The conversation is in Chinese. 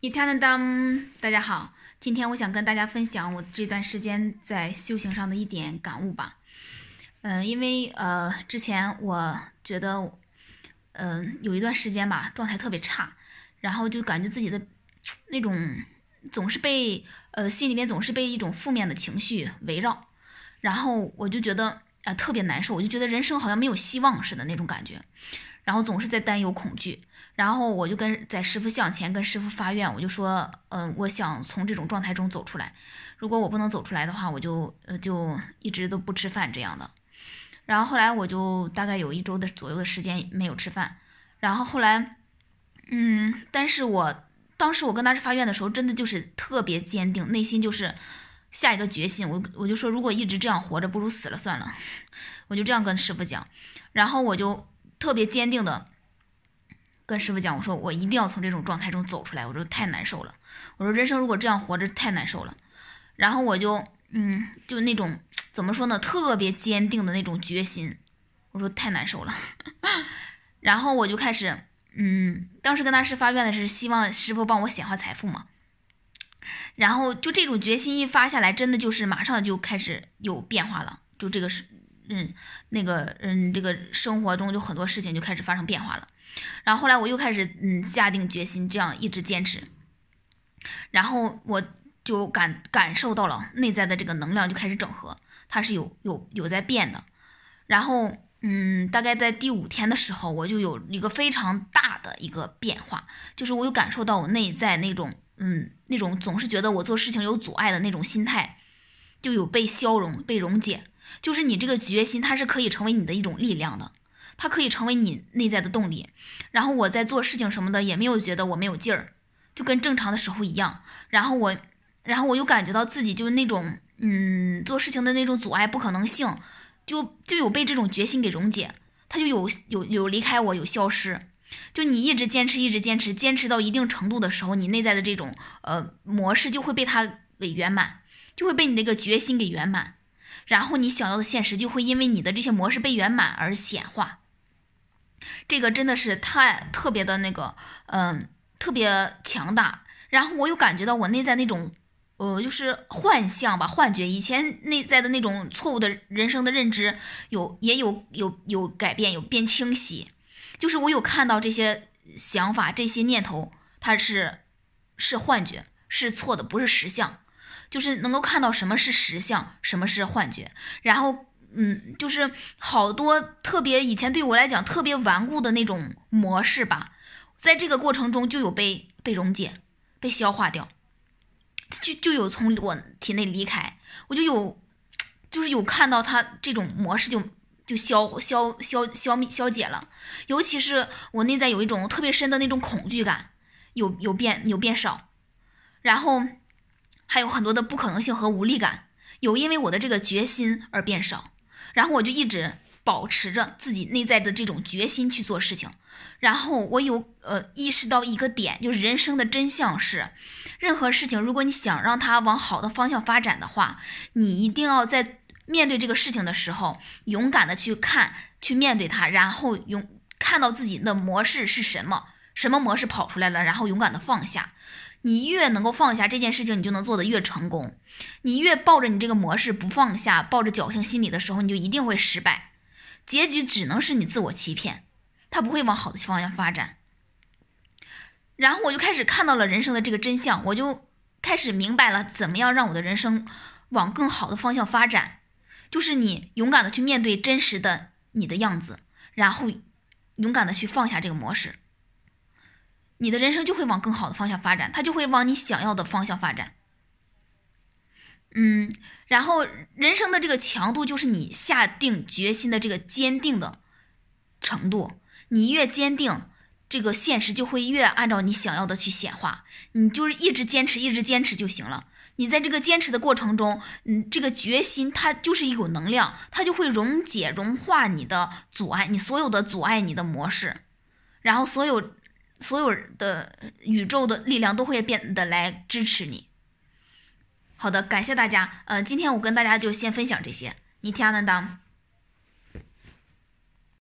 一天 a 当，大家好，今天我想跟大家分享我这段时间在修行上的一点感悟吧。嗯，因为呃，之前我觉得，嗯，有一段时间吧，状态特别差，然后就感觉自己的那种总是被呃心里面总是被一种负面的情绪围绕，然后我就觉得啊特别难受，我就觉得人生好像没有希望似的那种感觉。然后总是在担忧恐惧，然后我就跟在师傅向前跟师傅发愿，我就说，嗯，我想从这种状态中走出来。如果我不能走出来的话，我就呃就一直都不吃饭这样的。然后后来我就大概有一周的左右的时间没有吃饭。然后后来，嗯，但是我当时我跟大师发愿的时候，真的就是特别坚定，内心就是下一个决心。我我就说，如果一直这样活着，不如死了算了。我就这样跟师傅讲。然后我就。特别坚定的跟师傅讲，我说我一定要从这种状态中走出来，我说太难受了，我说人生如果这样活着太难受了。然后我就嗯，就那种怎么说呢，特别坚定的那种决心，我说太难受了。然后我就开始嗯，当时跟大师发愿的是希望师傅帮我显化财富嘛。然后就这种决心一发下来，真的就是马上就开始有变化了，就这个是。嗯，那个，嗯，这个生活中就很多事情就开始发生变化了，然后后来我又开始，嗯，下定决心这样一直坚持，然后我就感感受到了内在的这个能量就开始整合，它是有有有在变的，然后，嗯，大概在第五天的时候，我就有一个非常大的一个变化，就是我又感受到我内在那种，嗯，那种总是觉得我做事情有阻碍的那种心态，就有被消融、被溶解。就是你这个决心，它是可以成为你的一种力量的，它可以成为你内在的动力。然后我在做事情什么的，也没有觉得我没有劲儿，就跟正常的时候一样。然后我，然后我又感觉到自己就是那种，嗯，做事情的那种阻碍、不可能性，就就有被这种决心给溶解，它就有有有离开我，有消失。就你一直坚持，一直坚持，坚持到一定程度的时候，你内在的这种呃模式就会被它给圆满，就会被你那个决心给圆满。然后你想要的现实就会因为你的这些模式被圆满而显化，这个真的是太特别的那个，嗯，特别强大。然后我又感觉到我内在那种，呃，就是幻象吧，幻觉。以前内在的那种错误的人生的认知，有也有有有改变，有变清晰。就是我有看到这些想法、这些念头，它是是幻觉，是错的，不是实相。就是能够看到什么是实相，什么是幻觉，然后，嗯，就是好多特别以前对我来讲特别顽固的那种模式吧，在这个过程中就有被被溶解、被消化掉，就就有从我体内离开，我就有，就是有看到他这种模式就就消消消消消解了，尤其是我内在有一种特别深的那种恐惧感，有有变有变少，然后。还有很多的不可能性和无力感，有因为我的这个决心而变少，然后我就一直保持着自己内在的这种决心去做事情。然后我有呃意识到一个点，就是人生的真相是，任何事情，如果你想让它往好的方向发展的话，你一定要在面对这个事情的时候，勇敢的去看，去面对它，然后勇看到自己的模式是什么，什么模式跑出来了，然后勇敢的放下。你越能够放下这件事情，你就能做得越成功。你越抱着你这个模式不放下，抱着侥幸心理的时候，你就一定会失败，结局只能是你自我欺骗，它不会往好的方向发展。然后我就开始看到了人生的这个真相，我就开始明白了怎么样让我的人生往更好的方向发展，就是你勇敢的去面对真实的你的样子，然后勇敢的去放下这个模式。你的人生就会往更好的方向发展，它就会往你想要的方向发展。嗯，然后人生的这个强度就是你下定决心的这个坚定的程度，你越坚定，这个现实就会越按照你想要的去显化。你就是一直坚持，一直坚持就行了。你在这个坚持的过程中，嗯，这个决心它就是一股能量，它就会溶解、融化你的阻碍，你所有的阻碍、你的模式，然后所有。所有的宇宙的力量都会变得来支持你。好的，感谢大家。嗯，今天我跟大家就先分享这些，你听得到